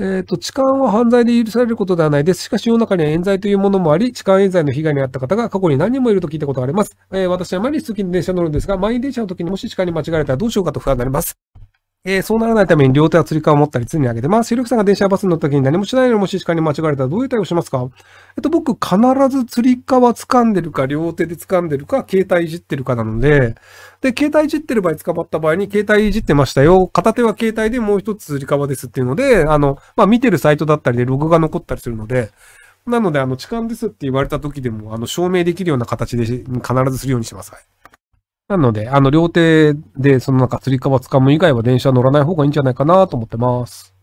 えっ、ー、と、痴漢は犯罪で許されることではないです。しかし世の中には冤罪というものもあり、痴漢冤罪の被害に遭った方が過去に何人もいると聞いたことがあります。えー、私は毎日通勤電車乗るんですが、満員電車の時にもし痴漢に間違えたらどうしようかと不安になります。えー、そうならないために両手は釣り革を持ったり常に上げてます。ひろきさんが電車やバスに乗った時に何もしないのもし鹿に間違われたらどういう対応しますかえっと、僕必ず釣り革掴んでるか、両手で掴んでるか、携帯いじってるかなので、で、携帯いじってる場合捕まった場合に携帯いじってましたよ。片手は携帯でもう一つ釣り革ですっていうので、あの、まあ、見てるサイトだったりでログが残ったりするので、なので、あの、痴漢ですって言われた時でも、あの、証明できるような形で必ずするようにしてます。はいなので、あの、両手で、そのなんか、釣り革掴む以外は電車乗らない方がいいんじゃないかなと思ってます。